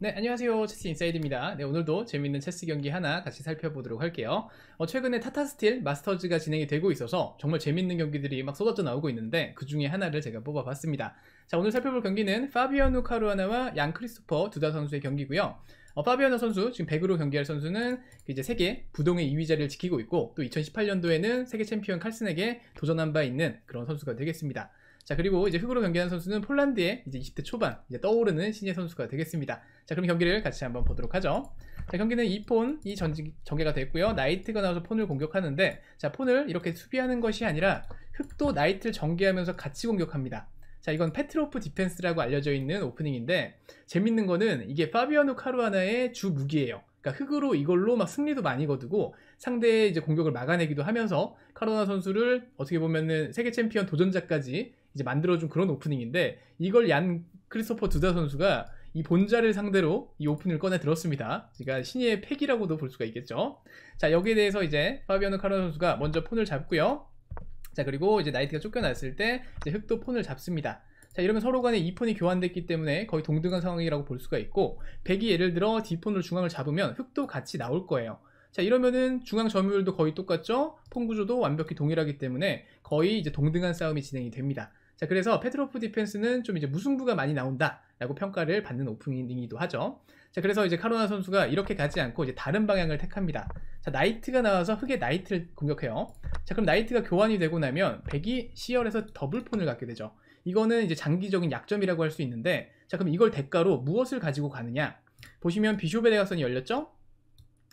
네 안녕하세요 체스 인사이드입니다 네 오늘도 재밌는 체스 경기 하나 같이 살펴보도록 할게요 어, 최근에 타타스틸 마스터즈가 진행이 되고 있어서 정말 재밌는 경기들이 막 쏟아져 나오고 있는데 그 중에 하나를 제가 뽑아봤습니다 자 오늘 살펴볼 경기는 파비아누 카루아나와 양크리스퍼두다 선수의 경기고요 어, 파비아나 선수 지금 100으로 경기할 선수는 그 이제 세계 부동의 2위 자리를 지키고 있고 또 2018년도에는 세계 챔피언 칼슨에게 도전한 바 있는 그런 선수가 되겠습니다 자 그리고 이제 흑으로 경기하는 선수는 폴란드의 이제 20대 초반 이제 떠오르는 신예 선수가 되겠습니다. 자 그럼 경기를 같이 한번 보도록 하죠. 자 경기는 2폰이 전지, 전개가 됐고요. 나이트가 나와서 폰을 공격하는데 자 폰을 이렇게 수비하는 것이 아니라 흑도 나이트를 전개하면서 같이 공격합니다. 자 이건 페트로프 디펜스라고 알려져 있는 오프닝인데 재밌는 거는 이게 파비아누 카루아나의 주 무기예요. 그러니까 흑으로 이걸로 막 승리도 많이 거두고 상대의 이제 공격을 막아내기도 하면서 카로나 선수를 어떻게 보면은 세계 챔피언 도전자까지 이제 만들어준 그런 오프닝인데 이걸 얀 크리스토퍼 두다 선수가 이 본자를 상대로 이 오픈을 꺼내 들었습니다. 그러니까 신의 팩이라고도 볼 수가 있겠죠. 자 여기에 대해서 이제 파비아노 카르 선수가 먼저 폰을 잡고요. 자 그리고 이제 나이트가 쫓겨났을 때 이제 흑도 폰을 잡습니다. 자 이러면 서로 간에 이폰이 교환됐기 때문에 거의 동등한 상황이라고 볼 수가 있고 백이 예를 들어 D폰으로 중앙을 잡으면 흑도 같이 나올 거예요. 자 이러면은 중앙 점유율도 거의 똑같죠? 폰 구조도 완벽히 동일하기 때문에 거의 이제 동등한 싸움이 진행이 됩니다. 자, 그래서 페트로프 디펜스는 좀 이제 무승부가 많이 나온다라고 평가를 받는 오프닝이기도 하죠. 자, 그래서 이제 카로나 선수가 이렇게 가지 않고 이제 다른 방향을 택합니다. 자, 나이트가 나와서 흑의 나이트를 공격해요. 자, 그럼 나이트가 교환이 되고 나면 백이 시열에서 더블폰을 갖게 되죠. 이거는 이제 장기적인 약점이라고 할 수 있는데 자, 그럼 이걸 대가로 무엇을 가지고 가느냐? 보시면 비숍의 대각선이 열렸죠?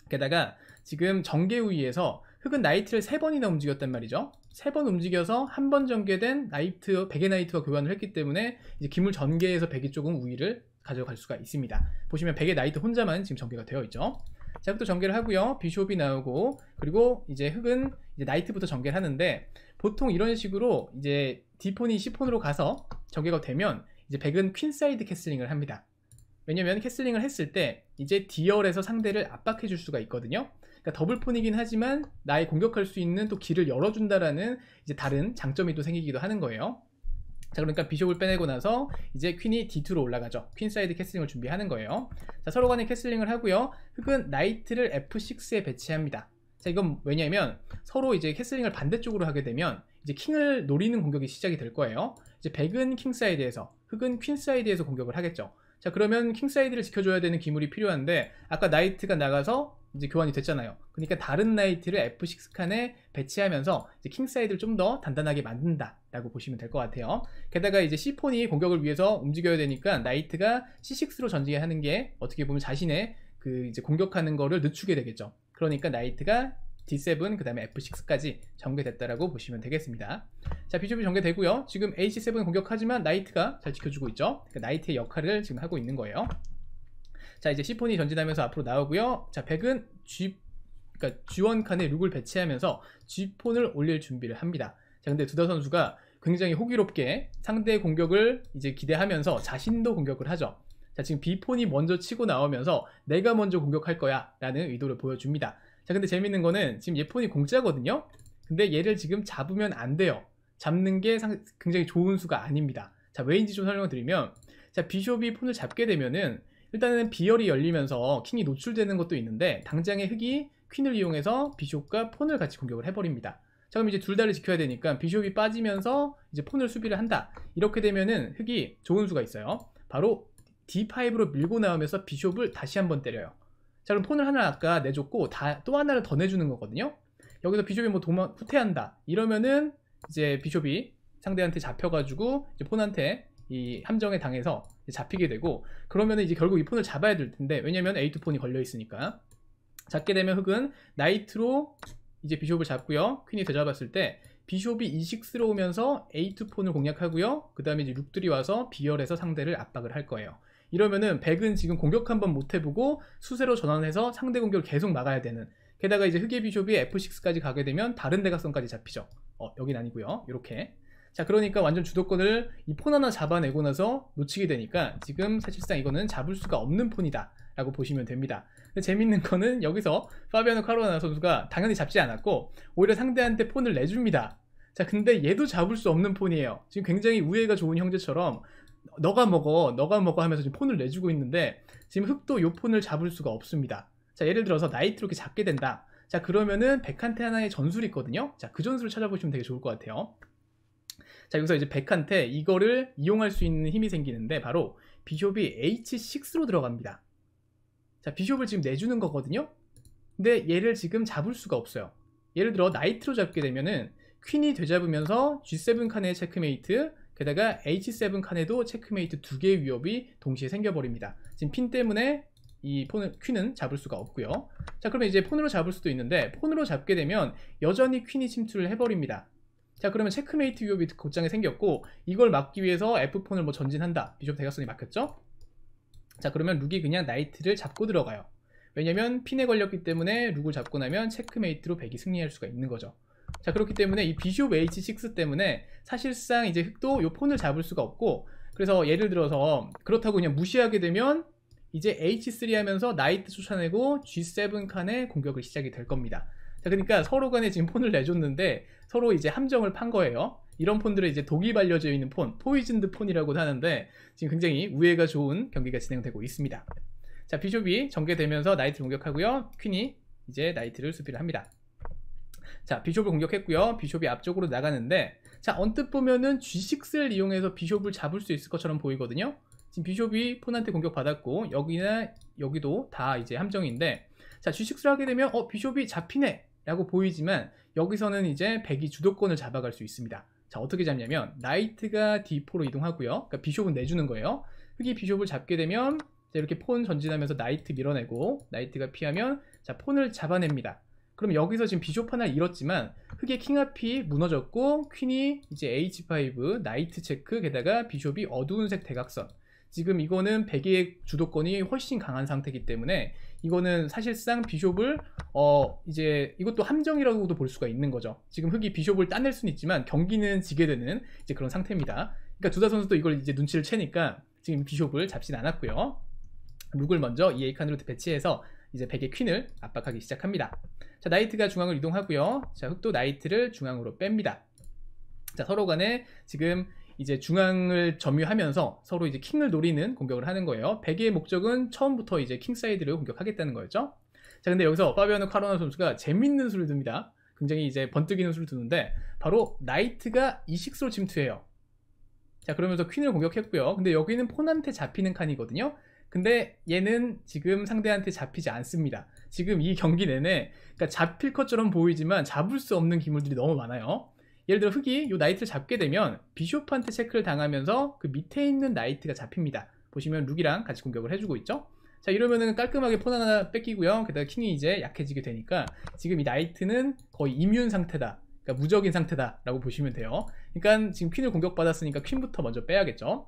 게다가 지금 정계우위에서 흑은 나이트를 세번이나 움직였단 말이죠. 세번 움직여서 한 번 전개된 나이트 베개 나이트와 교환을 했기 때문에 이제 기물 전개에서 베개 쪽은 우위를 가져갈 수가 있습니다. 보시면 베개 나이트 혼자만 지금 전개가 되어 있죠. 자, 부터 전개를 하고요. 비숍이 나오고 그리고 이제 흑은 이제 나이트부터 전개를 하는데 보통 이런 식으로 이제 디폰이1 0폰으로 가서 전개가 되면 이제 백은 퀸사이드 캐슬링을 합니다. 왜냐면 캐슬링을 했을 때 이제 디얼에서 상대를 압박해 줄 수가 있거든요. 그러니까 더블폰이긴 하지만 나의 공격할 수 있는 또 길을 열어준다라는 이제 다른 장점이 또 생기기도 하는 거예요. 자 그러니까 비숍을 빼내고 나서 이제 퀸이 D2로 올라가죠 퀸사이드 캐슬링을 준비하는 거예요 자 서로 간에 캐슬링을 하고요 흑은 나이트를 F6에 배치합니다 자 이건 왜냐면 서로 이제 캐슬링을 반대쪽으로 하게 되면 이제 킹을 노리는 공격이 시작이 될 거예요 이제 백은 킹사이드에서 흑은 퀸사이드에서 공격을 하겠죠 자 그러면 킹사이드를 지켜줘야 되는 기물이 필요한데 아까 나이트가 나가서 이제 교환이 됐잖아요. 그러니까 다른 나이트를 F6 칸에 배치하면서 이제 킹사이드를 좀 더 단단하게 만든다라고 보시면 될 것 같아요. 게다가 이제 C4이 공격을 위해서 움직여야 되니까 나이트가 C6로 전진하는 게 어떻게 보면 자신의 그 이제 공격하는 거를 늦추게 되겠죠. 그러니까 나이트가 D7 그 다음에 F6까지 전개됐다라고 보시면 되겠습니다 자 비숍이 전개되고요 지금 H7 공격하지만 나이트가 잘 지켜주고 있죠 그러니까 나이트의 역할을 지금 하고 있는 거예요 자 이제 c 폰이 전진하면서 앞으로 나오고요 자백은 G 그러니까 G1 칸에 룩을 배치하면서 g 폰을 올릴 준비를 합니다 자 근데 두다 선수가 굉장히 호기롭게 상대의 공격을 이제 기대하면서 자신도 공격을 하죠 자 지금 b 폰이 먼저 치고 나오면서 내가 먼저 공격할 거야 라는 의도를 보여줍니다 자 근데 재밌는 거는 지금 예폰이 공짜거든요 근데 얘를 지금 잡으면 안 돼요 잡는 게 상, 굉장히 좋은 수가 아닙니다 자 왜인지 좀 설명을 드리면 자 비숍이 폰을 잡게 되면은 일단은 비열이 열리면서 킹이 노출되는 것도 있는데 당장의 흑이 퀸을 이용해서 비숍과 폰을 같이 공격을 해버립니다 자 그럼 이제 둘 다를 지켜야 되니까 비숍이 빠지면서 이제 폰을 수비를 한다 이렇게 되면은 흑이 좋은 수가 있어요 바로 D5로 밀고 나오면서 비숍을 다시 한번 때려요 자 그럼 폰을 하나 아까 내줬고 다, 또 하나를 더 내주는 거거든요 여기서 비숍이 뭐 도망 후퇴한다 이러면은 이제 비숍이 상대한테 잡혀가지고 이제 폰한테 이 함정에 당해서 잡히게 되고 그러면 이제 결국 이 폰을 잡아야 될 텐데 왜냐면 A2 폰이 걸려 있으니까 잡게 되면 흑은 나이트로 이제 비숍을 잡고요 퀸이 되잡았을 때 비숍이 이식스로 오면서 A2 폰을 공략하고요 그 다음에 이제 룩들이 와서 비열해서 상대를 압박을 할 거예요 이러면은 백은 지금 공격 한번 못 해보고 수세로 전환해서 상대 공격을 계속 막아야 되는 게다가 이제 흑의 비숍이 F6까지 가게 되면 다른 대각선까지 잡히죠 어 여긴 아니고요 이렇게 자 그러니까 완전 주도권을 이 폰 하나 잡아내고 나서 놓치게 되니까 지금 사실상 이거는 잡을 수가 없는 폰이다 라고 보시면 됩니다 재밌는 거는 여기서 파비아노 카로나 선수가 당연히 잡지 않았고 오히려 상대한테 폰을 내줍니다 자 근데 얘도 잡을 수 없는 폰이에요 지금 굉장히 우애가 좋은 형제처럼 너가 먹어 너가 먹어 하면서 지금 폰을 내주고 있는데 지금 흑도 요 폰을 잡을 수가 없습니다 자 예를 들어서 나이트로 이렇게 잡게 된다 자 그러면은 백한테 하나의 전술이 있거든요 자 그 전술을 찾아보시면 되게 좋을 것 같아요 자 여기서 이제 백한테 이거를 이용할 수 있는 힘이 생기는데 바로 비숍이 h6로 들어갑니다 자 비숍을 지금 내주는 거거든요 근데 얘를 지금 잡을 수가 없어요 예를 들어 나이트로 잡게 되면은 퀸이 되잡으면서 g7 칸의 체크메이트 게다가 h7 칸에도 체크메이트 두 개의 위협이 동시에 생겨버립니다 지금 핀 때문에 이 폰을, 퀸은 잡을 수가 없고요 자 그러면 이제 폰으로 잡을 수도 있는데 폰으로 잡게 되면 여전히 퀸이 침투를 해버립니다 자 그러면 체크메이트 위협이 곧장에 생겼고 이걸 막기 위해서 f 폰을뭐 전진한다 비숍 대각선이 막혔죠 자 그러면 룩이 그냥 나이트를 잡고 들어가요 왜냐면 핀에 걸렸기 때문에 룩을 잡고 나면 체크메이트로 백이 승리할 수가 있는 거죠 자 그렇기 때문에 이 비숍 H6 때문에 사실상 이제 흑도 요 폰을 잡을 수가 없고 그래서 예를 들어서 그렇다고 그냥 무시하게 되면 이제 H3 하면서 나이트 쫓아내고 G7 칸에 공격을 시작이 될 겁니다 그러니까 서로 간에 지금 폰을 내줬는데 서로 이제 함정을 판 거예요. 이런 폰들을 이제 독이 발려져 있는 폰, 포이즌드 폰이라고 도 하는데 지금 굉장히 우애가 좋은 경기가 진행되고 있습니다. 자, 비숍이 전개되면서 나이트를 공격하고요. 퀸이 이제 나이트를 수비를 합니다. 자, 비숍을 공격했고요. 비숍이 앞쪽으로 나가는데 자, 언뜻 보면은 G6를 이용해서 비숍을 잡을 수 있을 것처럼 보이거든요. 지금 비숍이 폰한테 공격받았고 여기나 여기도 다 이제 함정인데 자, G6를 하게 되면 어, 비숍이 잡히네. 라고 보이지만 여기서는 이제 백이 주도권을 잡아갈 수 있습니다. 자 어떻게 잡냐면 나이트가 d4로 이동하고요. 그러니까 비숍은 내주는 거예요. 흑이 비숍을 잡게 되면 자, 이렇게 폰 전진하면서 나이트 밀어내고 나이트가 피하면 자 폰을 잡아냅니다. 그럼 여기서 지금 비숍 하나 잃었지만 흑의 킹앞이 무너졌고 퀸이 이제 h5 나이트 체크 게다가 비숍이 어두운색 대각선 지금 이거는 백의 주도권이 훨씬 강한 상태이기 때문에 이거는 사실상 비숍을 어 이제 이것도 함정이라고도 볼 수가 있는 거죠. 지금 흑이 비숍을 따낼 수는 있지만 경기는 지게 되는 이제 그런 상태입니다. 그러니까 두다 선수도 이걸 이제 눈치를 채니까 지금 비숍을 잡진 않았고요. 룩을 먼저 이 A칸으로 배치해서 이제 백의 퀸을 압박하기 시작합니다. 자 나이트가 중앙을 이동하고요. 자 흑도 나이트를 중앙으로 뺍니다. 자 서로 간에 지금 이제 중앙을 점유하면서 서로 이제 킹을 노리는 공격을 하는 거예요. 백의 목적은 처음부터 이제 킹 사이드를 공격하겠다는 거였죠. 자, 근데 여기서 파비아노 카로나 선수가 재밌는 수를 듭니다. 굉장히 이제 번뜩이는 수를 두는데 바로 나이트가 이식소로 침투해요. 자 그러면서 퀸을 공격했고요. 근데 여기는 폰한테 잡히는 칸이거든요. 근데 얘는 지금 상대한테 잡히지 않습니다. 지금 이 경기 내내 그러니까 잡힐 것처럼 보이지만 잡을 수 없는 기물들이 너무 많아요. 예를 들어 흑이 요 나이트를 잡게 되면 비숍한테 체크를 당하면서 그 밑에 있는 나이트가 잡힙니다. 보시면 룩이랑 같이 공격을 해주고 있죠. 자 이러면은 깔끔하게 폰 하나 뺏기고요 게다가 킹이 이제 약해지게 되니까 지금 이 나이트는 거의 임윤 상태다 그러니까 무적인 상태다 라고 보시면 돼요 그러니까 지금 퀸을 공격받았으니까 퀸부터 먼저 빼야겠죠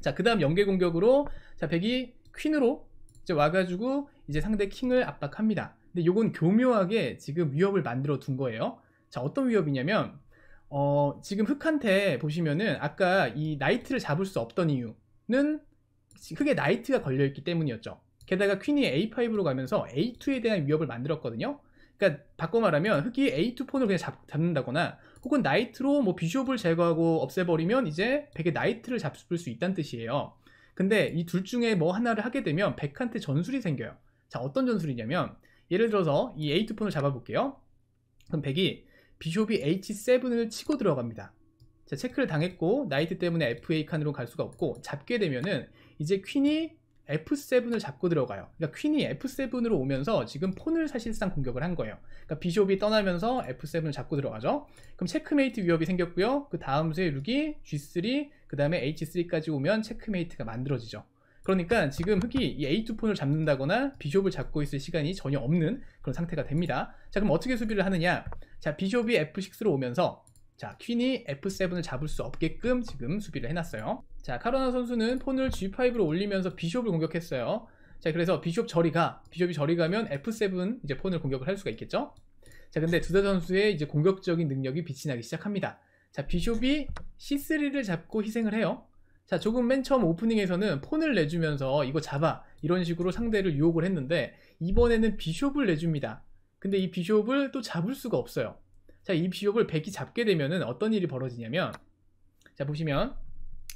자그 다음 연계 공격으로 자 백이 퀸으로 이제 와가지고 이제 상대 킹을 압박합니다 근데 요건 교묘하게 지금 위협을 만들어 둔 거예요 자 어떤 위협이냐면 어, 지금 흑한테 보시면은 아까 이 나이트를 잡을 수 없던 이유는 크게 나이트가 걸려있기 때문이었죠. 게다가 퀸이 A5로 가면서 A2에 대한 위협을 만들었거든요. 그러니까 바꿔 말하면 흑이 A2 폰을 그냥 잡, 는다거나 혹은 나이트로 뭐 비숍을 제거하고 없애버리면 이제 백의 나이트를 잡을 수 있다는 뜻이에요. 근데 이 둘 중에 뭐 하나를 하게 되면 백한테 전술이 생겨요. 자 어떤 전술이냐면 예를 들어서 이 A2 폰을 잡아볼게요. 그럼 백이 비숍이 H7을 치고 들어갑니다. 체크를 당했고 나이트 때문에 FA 칸으로 갈 수가 없고 잡게 되면은 이제 퀸이 F7을 잡고 들어가요. 그러니까 퀸이 F7으로 오면서 지금 폰을 사실상 공격을 한 거예요. 그러니까 비숍이 떠나면서 F7을 잡고 들어가죠. 그럼 체크메이트 위협이 생겼고요. 그 다음 수에 룩이 G3, 그 다음에 H3까지 오면 체크메이트가 만들어지죠. 그러니까 지금 흑이 이 A2 폰을 잡는다거나 비숍을 잡고 있을 시간이 전혀 없는 그런 상태가 됩니다. 자 그럼 어떻게 수비를 하느냐? 자 비숍이 F6로 오면서 자, 퀸이 F7을 잡을 수 없게끔 지금 수비를 해놨어요. 자, 카로나 선수는 폰을 G5로 올리면서 비숍을 공격했어요. 자, 그래서 비숍 저리가, 비숍이 저리가면 F7 이제 폰을 공격을 할 수가 있겠죠? 자, 근데 두다 선수의 이제 공격적인 능력이 빛이 나기 시작합니다. 자, 비숍이 C3를 잡고 희생을 해요. 자, 조금 맨 처음 오프닝에서는 폰을 내주면서 이거 잡아. 이런 식으로 상대를 유혹을 했는데, 이번에는 비숍을 내줍니다. 근데 이 비숍을 또 잡을 수가 없어요. 자, 이 비숍을 백이 잡게 되면은 어떤 일이 벌어지냐면 자, 보시면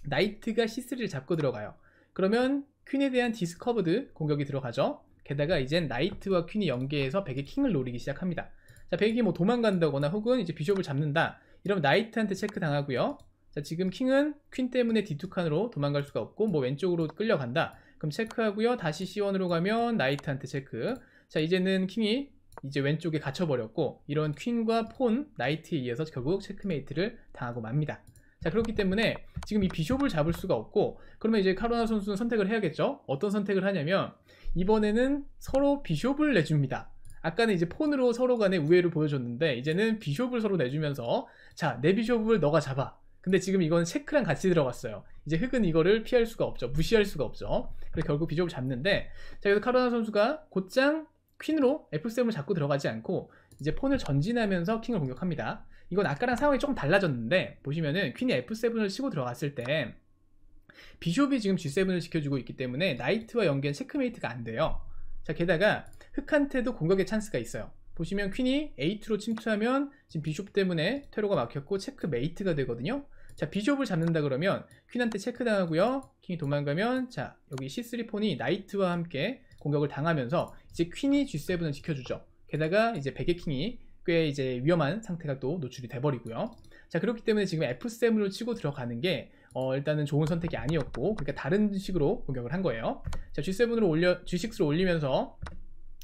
나이트가 C3를 잡고 들어가요. 그러면 퀸에 대한 디스커버드 공격이 들어가죠. 게다가 이젠 나이트와 퀸이 연계해서 백의 킹을 노리기 시작합니다. 자, 백이 뭐 도망간다거나 혹은 이제 비숍을 잡는다. 이러면 나이트한테 체크 당하고요. 자, 지금 킹은 퀸 때문에 D2 칸으로 도망갈 수가 없고 뭐 왼쪽으로 끌려간다. 그럼 체크하고요. 다시 C1으로 가면 나이트한테 체크. 자, 이제는 킹이 이제 왼쪽에 갇혀버렸고 이런 퀸과 폰, 나이트에 의해서 결국 체크메이트를 당하고 맙니다 자 그렇기 때문에 지금 이 비숍을 잡을 수가 없고 그러면 이제 카로나 선수는 선택을 해야겠죠 어떤 선택을 하냐면 이번에는 서로 비숍을 내줍니다 아까는 이제 폰으로 서로 간의 우애를 보여줬는데 이제는 비숍을 서로 내주면서 자 내 비숍을 너가 잡아 근데 지금 이건 체크랑 같이 들어갔어요 이제 흑은 이거를 피할 수가 없죠 무시할 수가 없죠 그래서 결국 비숍을 잡는데 자 그래서 카로나 선수가 곧장 퀸으로 F7을 잡고 들어가지 않고 이제 폰을 전진하면서 킹을 공격합니다. 이건 아까랑 상황이 조금 달라졌는데 보시면은 퀸이 F7을 치고 들어갔을 때 비숍이 지금 G7을 지켜주고 있기 때문에 나이트와 연계한 체크메이트가 안 돼요. 자 게다가 흑한테도 공격의 찬스가 있어요. 보시면 퀸이 A2로 침투하면 지금 비숍 때문에 퇴로가 막혔고 체크메이트가 되거든요. 자 비숍을 잡는다 그러면 퀸한테 체크당하고요 킹이 도망가면 자 여기 C3 폰이 나이트와 함께 공격을 당하면서 이제 퀸이 G7을 지켜주죠. 게다가 이제 백의킹이 꽤 이제 위험한 상태가 또 노출이 돼버리고요. 자 그렇기 때문에 지금 F7으로 치고 들어가는 게 어, 일단은 좋은 선택이 아니었고 그러니까 다른 식으로 공격을 한 거예요. 자 G7으로 올려 G6로 올리면서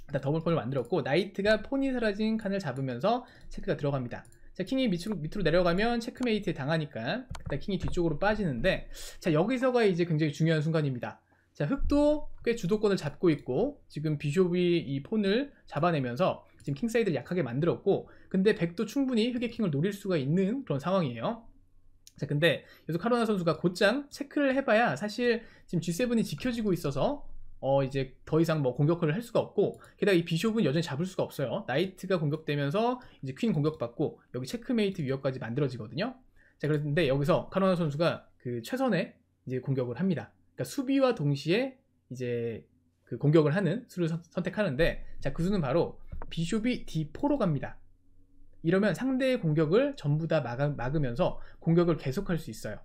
일단 더블 폰을 만들었고 나이트가 폰이 사라진 칸을 잡으면서 체크가 들어갑니다. 자 킹이 밑으로, 밑으로 내려가면 체크메이트에 당하니까 일단 킹이 뒤쪽으로 빠지는데 자 여기서가 이제 굉장히 중요한 순간입니다. 자, 흑도 꽤 주도권을 잡고 있고 지금 비숍이 이 폰을 잡아내면서 지금 킹사이드를 약하게 만들었고 근데 백도 충분히 흑의 킹을 노릴 수가 있는 그런 상황이에요. 자, 근데 여기서 카로나 선수가 곧장 체크를 해봐야 사실 지금 G7이 지켜지고 있어서 어 이제 더 이상 뭐 공격을 할 수가 없고 게다가 이 비숍은 여전히 잡을 수가 없어요 나이트가 공격되면서 이제 퀸 공격받고 여기 체크메이트 위협까지 만들어지거든요 자 그런데 여기서 카로나 선수가 그 최선의 이제 공격을 합니다 그러니까 수비와 동시에 이제 그 공격을 하는 수를 선, 택하는데 자, 그 수는 바로 비숍이 D4로 갑니다. 이러면 상대의 공격을 전부 다 막아, 막으면서 공격을 계속할 수 있어요.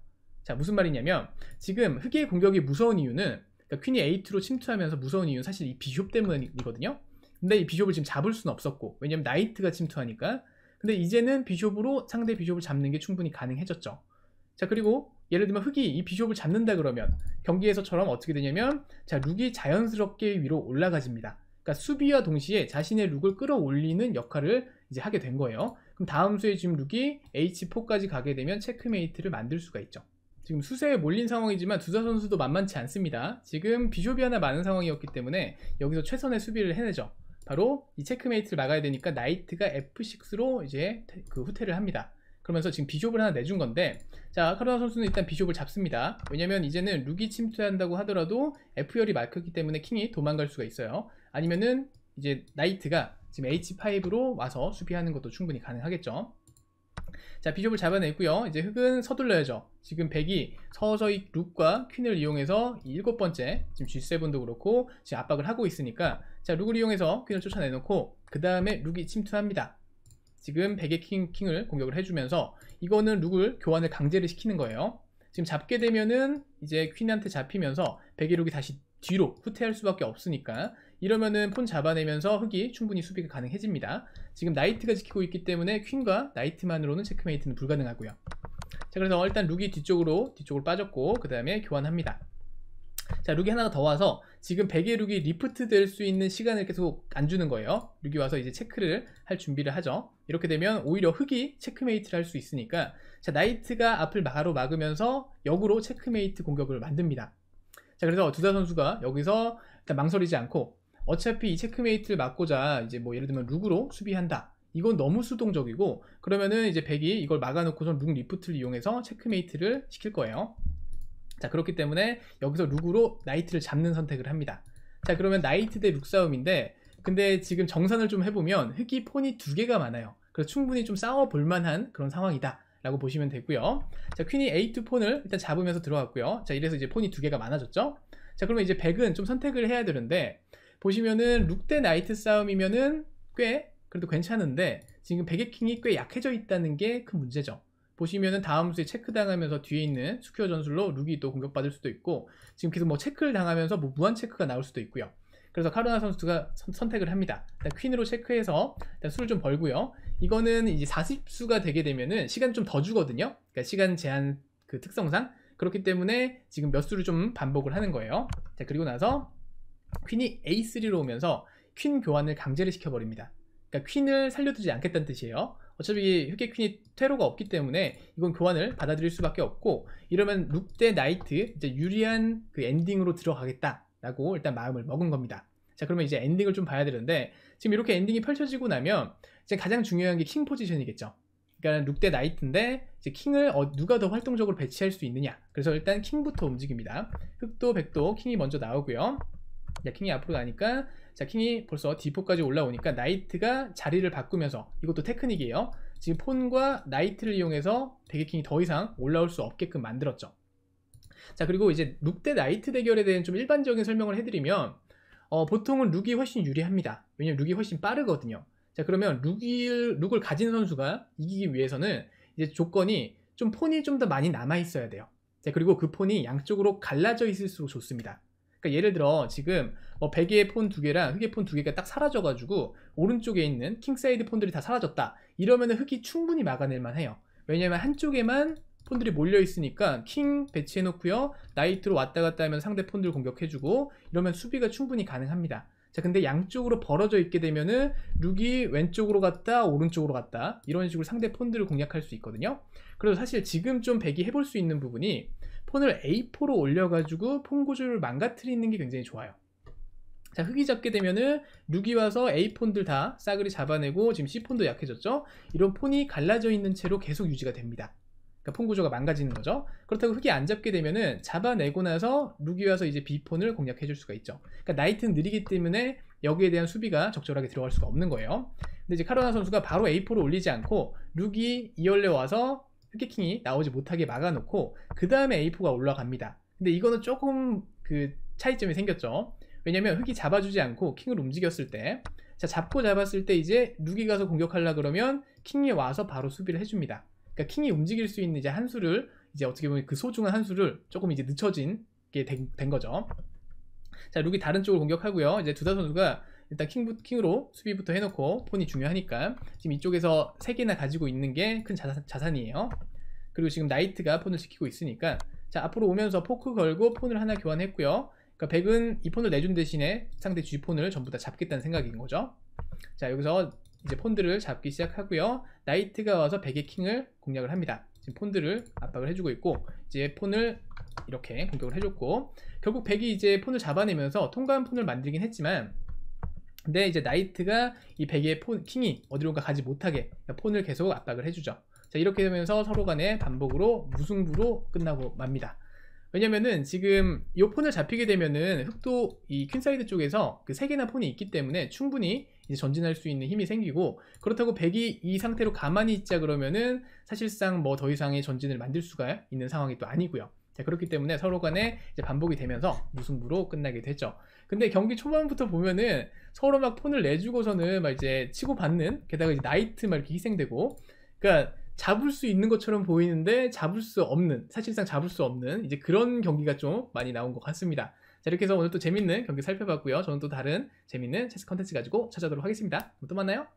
자, 무슨 말이냐면 지금 흑의 공격이 무서운 이유는 그러니까 퀸이 A2로 침투하면서 무서운 이유는 사실 이 비숍 때문이거든요. 근데 이 비숍을 지금 잡을 수는 없었고 왜냐면 나이트가 침투하니까 근데 이제는 비숍으로 상대 비숍을 잡는 게 충분히 가능해졌죠. 자, 그리고 예를 들면 흑이 이 비숍을 잡는다 그러면 경기에서처럼 어떻게 되냐면 자 룩이 자연스럽게 위로 올라가집니다. 그러니까 수비와 동시에 자신의 룩을 끌어올리는 역할을 이제 하게 된 거예요. 그럼 다음 수에 지금 룩이 H4까지 가게 되면 체크메이트를 만들 수가 있죠. 지금 수세에 몰린 상황이지만 두자 선수도 만만치 않습니다. 지금 비숍이 하나 많은 상황이었기 때문에 여기서 최선의 수비를 해내죠. 바로 이 체크메이트를 막아야 되니까 나이트가 F6로 이제 그 후퇴를 합니다. 그러면서 지금 비숍을 하나 내준 건데 자 카르나 선수는 일단 비숍을 잡습니다 왜냐면 이제는 룩이 침투한다고 하더라도 F열이 막혔기 때문에 킹이 도망갈 수가 있어요 아니면은 이제 나이트가 지금 H5로 와서 수비하는 것도 충분히 가능하겠죠 자 비숍을 잡아냈고요 이제 흑은 서둘러야죠 지금 백이 서서히 룩과 퀸을 이용해서 일곱 번째 지금 G7도 그렇고 지금 압박을 하고 있으니까 자 룩을 이용해서 퀸을 쫓아내놓고 그 다음에 룩이 침투합니다 지금 베개 킹, 킹을 공격을 해주면서 이거는 룩을 교환을 강제를 시키는 거예요 지금 잡게 되면은 이제 퀸한테 잡히면서 베개 룩이 다시 뒤로 후퇴할 수밖에 없으니까 이러면은 폰 잡아내면서 흑이 충분히 수비가 가능해집니다 지금 나이트가 지키고 있기 때문에 퀸과 나이트만으로는 체크메이트는 불가능하고요 자 그래서 일단 룩이 뒤쪽으로 뒤쪽으로 빠졌고 그 다음에 교환합니다 자 룩이 하나가 더 와서 지금 베개 룩이 리프트 될 수 있는 시간을 계속 안 주는 거예요 룩이 와서 이제 체크를 할 준비를 하죠 이렇게 되면 오히려 흑이 체크메이트를 할 수 있으니까 자 나이트가 앞을 바로 막으면서 역으로 체크메이트 공격을 만듭니다 자 그래서 두자 선수가 여기서 일단 망설이지 않고 어차피 이 체크메이트를 막고자 이제 뭐 예를 들면 룩으로 수비한다 이건 너무 수동적이고 그러면은 이제 백이 이걸 막아놓고선 룩 리프트를 이용해서 체크메이트를 시킬 거예요 자 그렇기 때문에 여기서 룩으로 나이트를 잡는 선택을 합니다 자 그러면 나이트 대 룩 싸움인데 근데 지금 정산을 좀 해보면 흑이 폰이 두 개가 많아요 그래서 충분히 좀 싸워볼 만한 그런 상황이다 라고 보시면 되고요 자 퀸이 a2 폰을 일단 잡으면서 들어왔고요 자 이래서 이제 폰이 두 개가 많아졌죠 자 그러면 이제 백은 좀 선택을 해야 되는데 보시면은 룩 대 나이트 싸움이면은 꽤 그래도 괜찮은데 지금 백의 킹이 꽤 약해져 있다는 게 큰 문제죠 보시면은 다음 수에 체크 당하면서 뒤에 있는 스퀘어 전술로 룩이 또 공격받을 수도 있고 지금 계속 뭐 체크를 당하면서 뭐 무한 체크가 나올 수도 있고요. 그래서 카르나 선수가 선, 택을 합니다. 퀸으로 체크해서 일단 수를 좀 벌고요. 이거는 이제 40수가 되게 되면은 시간 좀 더 주거든요. 그러니까 시간 제한 그 특성상 그렇기 때문에 지금 몇 수를 좀 반복을 하는 거예요. 자 그리고 나서 퀸이 A3로 오면서 퀸 교환을 강제를 시켜버립니다. 그러니까 퀸을 살려두지 않겠다는 뜻이에요. 어차피 휴게퀸이 퇴로가 없기 때문에 이건 교환을 받아들일 수밖에 없고 이러면 룩 대 나이트 이제 유리한 그 엔딩으로 들어가겠다라고 일단 마음을 먹은 겁니다. 자 그러면 이제 엔딩을 좀 봐야 되는데 지금 이렇게 엔딩이 펼쳐지고 나면 이제 가장 중요한 게 킹 포지션이겠죠. 그러니까 룩 대 나이트인데 이제 킹을 어, 누가 더 활동적으로 배치할 수 있느냐. 그래서 일단 킹부터 움직입니다. 흑도 백도 킹이 먼저 나오고요. 킹이 앞으로 가니까 자 킹이 벌써 D4까지 올라오니까 나이트가 자리를 바꾸면서 이것도 테크닉이에요 지금 폰과 나이트를 이용해서 대개킹이 더 이상 올라올 수 없게끔 만들었죠 자 그리고 이제 룩 대 나이트 대결에 대한 좀 일반적인 설명을 해드리면 어, 보통은 룩이 훨씬 유리합니다 왜냐면 룩이 훨씬 빠르거든요 자 그러면 룩을, 룩을 가진 선수가 이기기 위해서는 이제 조건이 좀 폰이 좀 더 많이 남아 있어야 돼요 자 그리고 그 폰이 양쪽으로 갈라져 있을수록 좋습니다 그러니까 예를 들어 지금 뭐 베개 폰두 개랑 흑의 폰 두 개가 딱 사라져가지고 오른쪽에 있는 킹사이드 폰들이 다 사라졌다. 이러면 흑이 충분히 막아낼 만해요. 왜냐면 한쪽에만 폰들이 몰려 있으니까 킹 배치해 놓고요. 나이트로 왔다 갔다 하면 상대 폰들 공격해주고 이러면 수비가 충분히 가능합니다. 자 근데 양쪽으로 벌어져 있게 되면은 룩이 왼쪽으로 갔다 오른쪽으로 갔다 이런 식으로 상대 폰들을 공략할 수 있거든요 그래서 사실 지금 좀백기 해볼 수 있는 부분이 폰을 A4로 올려가지고 폰 구조를 망가뜨리는 게 굉장히 좋아요. 자, 흙이 잡게 되면은 6이 와서 A폰들 다 싸그리 잡아내고 지금 C폰도 약해졌죠? 이런 폰이 갈라져 있는 채로 계속 유지가 됩니다. 그러니까 폰 구조가 망가지는 거죠. 그렇다고 흙이 안 잡게 되면은 잡아내고 나서 룩이 와서 이제 B폰을 공략해 줄 수가 있죠. 그러니까 나이트는 느리기 때문에 여기에 대한 수비가 적절하게 들어갈 수가 없는 거예요. 근데 이제 카로나 선수가 바로 A4를 올리지 않고 룩이 이열레 와서 흑해킹이 나오지 못하게 막아놓고 그 다음에 A4가 올라갑니다. 근데 이거는 조금 그 차이점이 생겼죠. 왜냐면 흑이 잡아주지 않고 킹을 움직였을 때 자, 잡고 잡았을 때 이제 룩이 가서 공격하려 그러면 킹이 와서 바로 수비를 해줍니다. 그러니까 킹이 움직일 수 있는 이제 한 수를 이제 어떻게 보면 그 소중한 한 수를 조금 이제 늦춰진 게 된 거죠. 자, 룩이 다른 쪽을 공격하고요. 이제 두다 선수가 일단 킹부, 킹으로 수비부터 해놓고 폰이 중요하니까 지금 이쪽에서 3개나 가지고 있는 게 큰 자산, 이에요 그리고 지금 나이트가 폰을 지키고 있으니까 자 앞으로 오면서 포크 걸고 폰을 하나 교환했고요 그러니까 백은 이 폰을 내준 대신에 상대 G폰을 전부 다 잡겠다는 생각인 거죠 자 여기서 이제 폰들을 잡기 시작하고요 나이트가 와서 백의 킹을 공략을 합니다 지금 폰들을 압박을 해주고 있고 이제 폰을 이렇게 공격을 해줬고 결국 백이 이제 폰을 잡아내면서 통과한 폰을 만들긴 했지만 근데 이제 나이트가 이 백의 폰, 킹이 어디론가 가지 못하게 그러니까 폰을 계속 압박을 해주죠. 자 이렇게 되면서 서로 간의 반복으로 무승부로 끝나고 맙니다. 왜냐면은 지금 이 폰을 잡히게 되면은 흑도 이 퀸사이드 쪽에서 그 세개나 폰이 있기 때문에 충분히 이제 전진할 수 있는 힘이 생기고 그렇다고 백이 이 상태로 가만히 있자 그러면은 사실상 뭐 더 이상의 전진을 만들 수가 있는 상황이 또 아니고요. 자, 그렇기 때문에 서로 간에 반복이 되면서 무승부로 끝나게 됐죠. 근데 경기 초반부터 보면은 서로 막 폰을 내주고서는 막 이제 치고받는, 게다가 이제 나이트 막 이렇게 희생되고, 그러니까 잡을 수 있는 것처럼 보이는데 잡을 수 없는, 사실상 잡을 수 없는 이제 그런 경기가 좀 많이 나온 것 같습니다. 자, 이렇게 해서 오늘 또 재밌는 경기 살펴봤고요. 저는 또 다른 재밌는 체스 컨텐츠 가지고 찾아오도록 하겠습니다. 또 만나요.